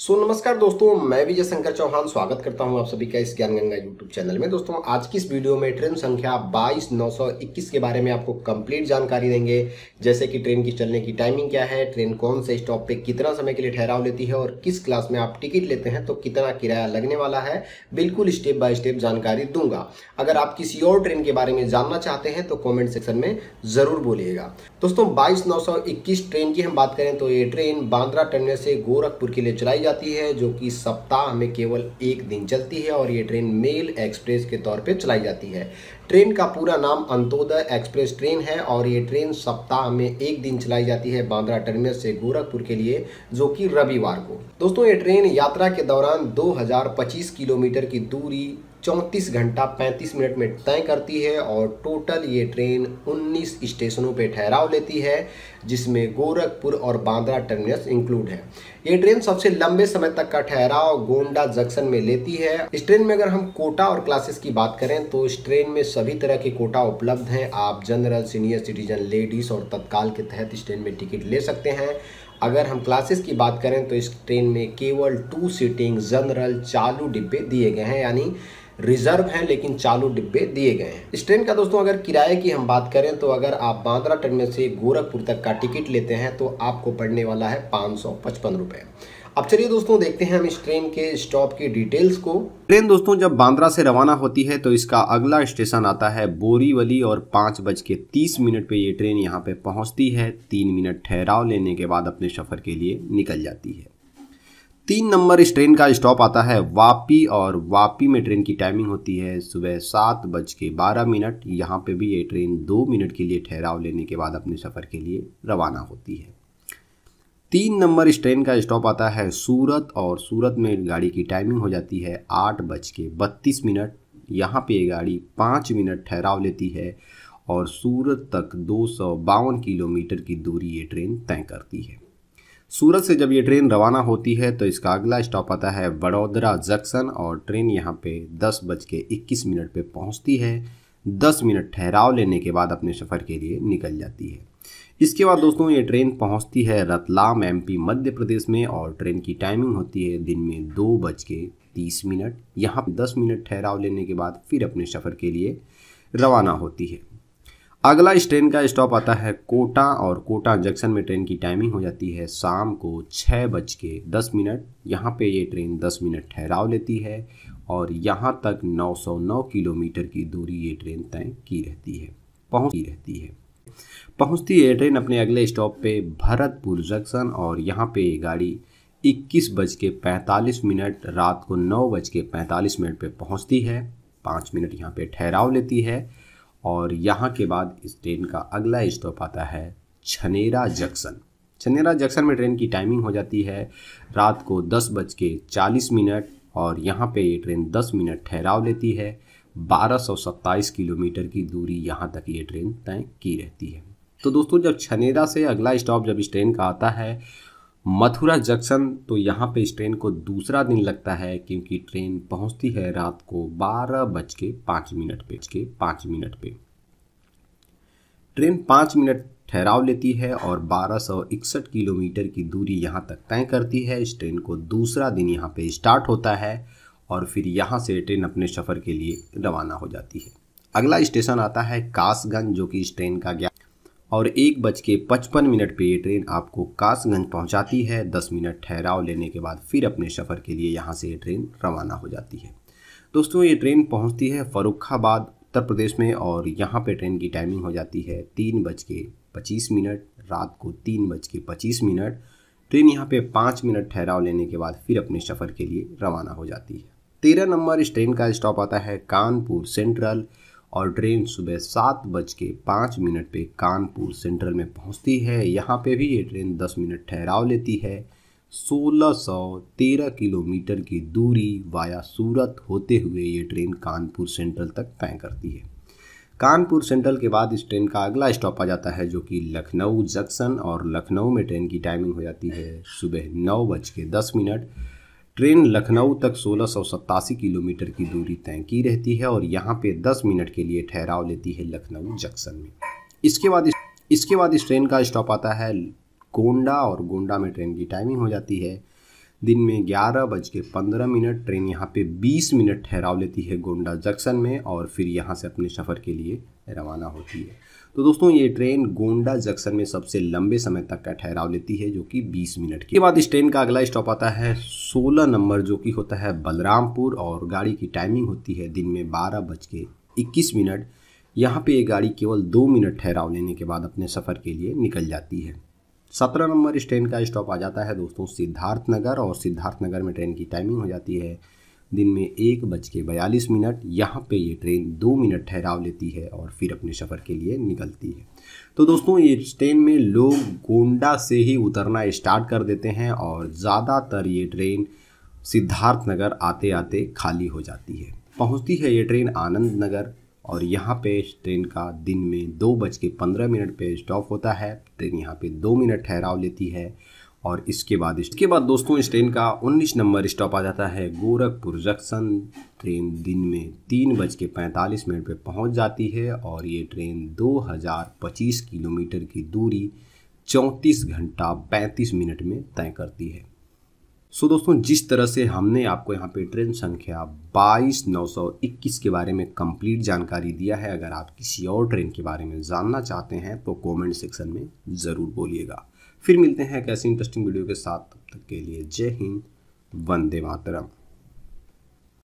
सो so, नमस्कार दोस्तों मैं विजय शंकर चौहान स्वागत करता हूं आप सभी का इस ज्ञान गंगा यूट्यूब चैनल में दोस्तों आज की इस वीडियो में ट्रेन संख्या 22921 के बारे में आपको कंप्लीट जानकारी देंगे जैसे कि ट्रेन की चलने की टाइमिंग क्या है ट्रेन कौन से स्टॉप पे कितना समय के लिए ठहराव लेती है और किस क्लास में आप टिकट लेते हैं तो कितना किराया लगने वाला है बिल्कुल स्टेप बाय स्टेप जानकारी दूंगा अगर आप किसी और ट्रेन के बारे में जानना चाहते हैं तो कॉमेंट सेक्शन में ज़रूर बोलिएगा दोस्तों बाईस ट्रेन की हम बात करें तो ये ट्रेन बांद्रा टर्मिनल से गोरखपुर के लिए चलाई जाती है जो कि सप्ताह में केवल एक दिन चलती है और ये ट्रेन मेल एक्सप्रेस के तौर पे चलाई जाती है ट्रेन का पूरा नाम अंतोदय एक्सप्रेस ट्रेन है और ये ट्रेन सप्ताह में एक दिन चलाई जाती है बांद्रा टर्मिनस से गोरखपुर के लिए जो कि रविवार को दोस्तों ये ट्रेन यात्रा के दौरान 2025 किलोमीटर की दूरी चौंतीस घंटा पैंतीस मिनट में तय करती है और टोटल ये ट्रेन उन्नीस स्टेशनों पर ठहराव लेती है जिसमें गोरखपुर और बांद्रा टर्मिनस इंक्लूड है ये ट्रेन सबसे लंबे समय तक का ठहराव गोंडा जंक्शन में लेती है इस ट्रेन में अगर हम कोटा और क्लासेस की बात करें तो इस ट्रेन में सभी तरह के कोटा उपलब्ध हैं आप जनरल सीनियर सिटीजन लेडीज़ और तत्काल के तहत इस ट्रेन में टिकट ले सकते हैं अगर हम क्लासेस की बात करें तो इस ट्रेन में केवल टू सीटिंग जनरल चालू डिब्बे दिए गए हैं यानी रिजर्व है लेकिन चालू डिब्बे दिए गए हैं इस ट्रेन का दोस्तों अगर किराए की हम बात करें तो अगर आप बांद्रा टर्मिनल से गोरखपुर तक का टिकट लेते हैं तो आपको पड़ने वाला है पाँच सौ पचपन अब चलिए दोस्तों देखते हैं हम इस ट्रेन के स्टॉप की डिटेल्स को ट्रेन दोस्तों जब बांद्रा से रवाना होती है तो इसका अगला स्टेशन आता है बोरीवली और पाँच बज के तीस मिनट पर ये ट्रेन यहाँ पे पहुँचती है तीन मिनट ठहराव लेने के बाद अपने सफ़र के लिए निकल जाती है तीन नंबर इस ट्रेन का स्टॉप आता है वापी और वापी में ट्रेन की टाइमिंग होती है सुबह सात बज के बारह मिनट यहाँ पे भी ये ट्रेन दो मिनट के लिए ठहराव लेने के बाद अपने सफ़र के लिए रवाना होती है तीन नंबर इस ट्रेन का स्टॉप आता है सूरत और सूरत में गाड़ी की टाइमिंग हो जाती है आठ बज के बत्तीस मिनट यहाँ पे ये गाड़ी पाँच मिनट ठहराव लेती है और सूरत तक दो सौ बावन किलोमीटर की दूरी ये ट्रेन तय करती है सूरत से जब ये ट्रेन रवाना होती है तो इसका अगला स्टॉप आता है वडोदरा जक्सन और ट्रेन यहाँ पे दस बज के इक्कीस मिनट पर पहुँचती है दस मिनट ठहराव लेने के बाद अपने सफ़र के लिए निकल जाती है इसके बाद दोस्तों ये ट्रेन पहुँचती है रतलाम एमपी मध्य प्रदेश में और ट्रेन की टाइमिंग होती है दिन में दो बज के तीस मिनट यहाँ दस मिनट ठहराव लेने के बाद फिर अपने सफ़र के लिए रवाना होती है अगला इस ट्रेन का स्टॉप आता है कोटा और कोटा जंक्शन में ट्रेन की टाइमिंग हो जाती है शाम को छः बज के दस मिनट यहाँ पे ये ट्रेन दस मिनट ठहराव लेती है और यहाँ तक 909 किलोमीटर की दूरी ये ट्रेन तय की रहती है पहुँची रहती है पहुँचती ये ट्रेन अपने अगले स्टॉप पे भरतपुर जंक्शन और यहाँ पे ये गाड़ी इक्कीस बज के पैंतालीस मिनट रात को नौ बज के पैंतालीस मिनट पर पहुँचती है पाँच मिनट यहाँ पर ठहराव लेती है और यहाँ के बाद इस ट्रेन का अगला स्टॉप आता है छनेरा जंक्शन छनेरा जंक्शन में ट्रेन की टाइमिंग हो जाती है रात को दस बज के चालीस मिनट और यहाँ पे ये ट्रेन दस मिनट ठहराव लेती है बारह सौ सत्ताईस किलोमीटर की दूरी यहाँ तक ये ट्रेन तय की रहती है तो दोस्तों जब छनेरा से अगला स्टॉप जब इस ट्रेन का आता है मथुरा जंक्शन तो यहाँ पे इस ट्रेन को दूसरा दिन लगता है क्योंकि ट्रेन पहुँचती है रात को बारह बज के पाँच मिनट पे के पाँच मिनट पे ट्रेन पाँच मिनट ठहराव लेती है और बारह सौ इकसठ किलोमीटर की दूरी यहाँ तक तय करती है इस ट्रेन को दूसरा दिन यहाँ पे स्टार्ट होता है और फिर यहाँ से ट्रेन अपने सफ़र के लिए रवाना हो जाती है अगला स्टेशन आता है कासगंज जो कि इस ट्रेन का और एक बज के पचपन मिनट पर ये ट्रेन आपको कासगंज पहुंचाती है दस मिनट ठहराव लेने के बाद फिर अपने सफ़र के लिए यहाँ से ये ट्रेन रवाना हो जाती है दोस्तों ये ट्रेन पहुँचती है फ़रुखाबाद उत्तर प्रदेश में और यहाँ पे ट्रेन की टाइमिंग हो जाती है तीन बज के पच्चीस मिनट रात को तीन बज के पच्चीस मिनट ट्रेन यहाँ पर पाँच मिनट ठहराव लेने के बाद फिर अपने सफ़र के लिए रवाना हो जाती है तेरह नंबर इस ट्रेन का स्टॉप आता है कानपुर सेंट्रल और ट्रेन सुबह सात बज के पाँच मिनट पर कानपुर सेंट्रल में पहुंचती है यहाँ पे भी ये ट्रेन दस मिनट ठहराव लेती है सोलह सौ तेरह किलोमीटर की दूरी वाया सूरत होते हुए ये ट्रेन कानपुर सेंट्रल तक तय करती है कानपुर सेंट्रल के बाद इस ट्रेन का अगला स्टॉप आ जाता है जो कि लखनऊ जंक्शन और लखनऊ में ट्रेन की टाइमिंग हो जाती है सुबह नौ बज के दस मिनट ट्रेन लखनऊ तक सोलह किलोमीटर की दूरी तय की रहती है और यहाँ पे 10 मिनट के लिए ठहराव लेती है लखनऊ जंक्शन में इसके बाद इस, इसके बाद इस ट्रेन का स्टॉप आता है गोंडा और गोंडा में ट्रेन की टाइमिंग हो जाती है दिन में ग्यारह बज के पंद्रह मिनट ट्रेन यहाँ पे बीस मिनट ठहराव लेती है गोंडा जंक्शन में और फिर यहाँ से अपने सफ़र के लिए रवाना होती है तो दोस्तों ये ट्रेन गोंडा जंक्शन में सबसे लंबे समय तक का ठहराव लेती है जो कि 20 मिनट के बाद इस ट्रेन का अगला स्टॉप आता है 16 नंबर जो कि होता है बलरामपुर और गाड़ी की टाइमिंग होती है दिन में बारह बज के इक्कीस मिनट यहाँ पे ये गाड़ी केवल दो मिनट ठहराव लेने के बाद अपने सफ़र के लिए निकल जाती है सत्रह नंबर इस ट्रेन का स्टॉप आ जाता है दोस्तों सिद्धार्थनगर और सिद्धार्थनगर में ट्रेन की टाइमिंग हो जाती है दिन में एक बज के बयालीस मिनट यहाँ पे ये ट्रेन दो मिनट ठहराव लेती है और फिर अपने सफ़र के लिए निकलती है तो दोस्तों ये ट्रेन में लोग गोंडा से ही उतरना स्टार्ट कर देते हैं और ज़्यादातर ये ट्रेन सिद्धार्थ नगर आते आते खाली हो जाती है पहुँचती है ये ट्रेन आनंद नगर और यहाँ पे इस ट्रेन का दिन में दो बज के पंद्रह मिनट पे स्टॉप होता है ट्रेन यहाँ पे दो मिनट ठहराव लेती है और इसके बाद इसके बाद दोस्तों इस ट्रेन का 19 नंबर स्टॉप आ जाता है गोरखपुर जंक्शन ट्रेन दिन में तीन बज के पैंतालीस मिनट पर पहुंच जाती है और ये ट्रेन 2025 किलोमीटर की दूरी चौंतीस घंटा पैंतीस मिनट में तय करती है सो दोस्तों जिस तरह से हमने आपको यहाँ पे ट्रेन संख्या 22921 के बारे में कंप्लीट जानकारी दिया है अगर आप किसी और ट्रेन के बारे में जानना चाहते हैं तो कमेंट सेक्शन में ज़रूर बोलिएगा फिर मिलते हैं एक ऐसी इंटरेस्टिंग वीडियो के साथ तब तक के लिए जय हिंद वंदे मातरम